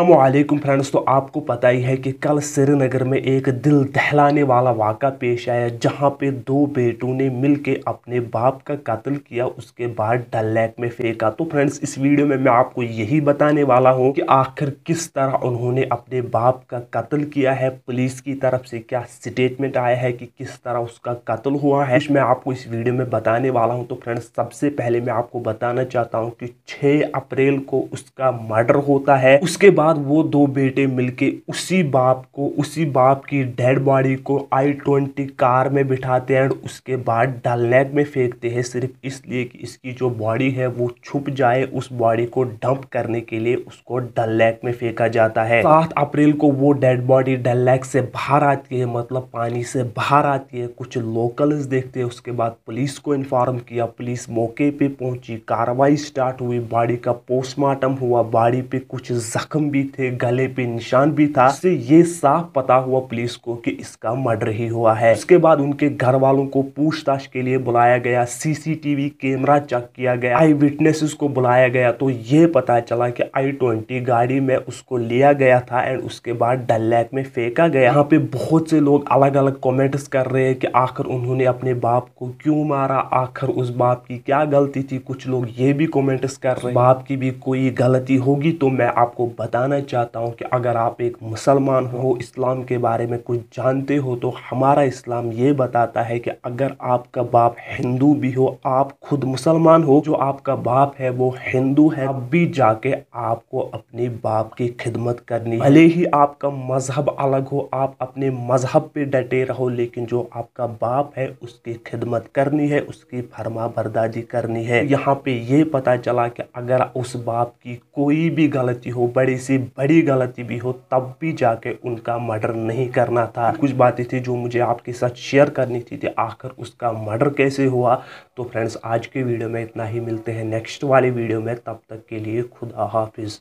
अल्लाम फ्रेंड्स तो आपको पता ही है कि कल श्रीनगर में एक दिल दहलाने वाला वाक़ा पेश आया जहां पे दो बेटों ने मिलके अपने बाप का कत्ल किया उसके बाद डल लेक में फेंका तो फ्रेंड्स इस वीडियो में मैं आपको यही बताने वाला हूं कि आखिर किस तरह उन्होंने अपने बाप का कत्ल किया है पुलिस की तरफ से क्या स्टेटमेंट आया है कि किस तरह उसका कत्ल हुआ है मैं आपको इस वीडियो में बताने वाला हूँ तो फ्रेंड्स सबसे पहले मैं आपको बताना चाहता हूँ कि छः अप्रैल को उसका मर्डर होता है उसके बाद बाद वो दो बेटे मिलके उसी बाप को उसी बाप की डेड बॉडी को आई ट्वेंटी कार में बिठाते हैं और उसके बाद डल लेक में फेंकते हैं सिर्फ इसलिए कि इसकी जो बॉडी है वो छुप जाए उस बॉडी को डंप करने के लिए उसको डल लेक में फेंका जाता है सात अप्रैल को वो डेड बॉडी डल लेक से बाहर आती है मतलब पानी से बाहर आती है कुछ लोकल्स देखते हैं उसके बाद पुलिस को इन्फॉर्म किया पुलिस मौके पे पहुंची कार्रवाई स्टार्ट हुई बॉडी का पोस्टमार्टम हुआ बॉडी पे कुछ जख्म भी थे गले पे निशान भी था इससे ये साफ पता हुआ पुलिस को कि इसका मर्डर ही हुआ है उसके बाद उनके घर वालों को पूछताछ के लिए बुलाया गया सीसीटीवी कैमरा चेक किया गया आई विटनेसेस को बुलाया गया तो ये पता चला कि आई ट्वेंटी गाड़ी में उसको लिया गया था एंड उसके बाद डल लेक में फेंका गया यहाँ पे बहुत से लोग अलग अलग कॉमेंट कर रहे हैं कि आखिर उन्होंने अपने बाप को क्यों मारा आखिर उस बाप की क्या गलती थी कुछ लोग ये भी कॉमेंट कर रहे हैं बाप की भी कोई गलती होगी तो मैं आपको बता बताना चाहता हूँ कि अगर आप एक मुसलमान हो इस्लाम के बारे में कुछ जानते हो तो हमारा इस्लाम ये बताता है कि अगर आपका बाप हिंदू भी हो आप खुद मुसलमान हो जो आपका बाप है वो हिंदू है अब भी जाके आपको अपने बाप की खिदमत करनी भले ही आपका मजहब अलग हो आप अपने मजहब पे डटे रहो लेकिन जो आपका बाप है उसकी खिदमत करनी है उसकी फरमा बर्दाजी करनी है यहाँ पे ये पता चला कि अगर उस बाप की कोई भी गलती हो बड़ी सी से बड़ी गलती भी हो तब भी जाके उनका मर्डर नहीं करना था कुछ बातें थी जो मुझे आपके साथ शेयर करनी थी आखिर उसका मर्डर कैसे हुआ तो फ्रेंड्स आज के वीडियो में इतना ही मिलते हैं नेक्स्ट वाले वीडियो में तब तक के लिए खुदा हाफिज़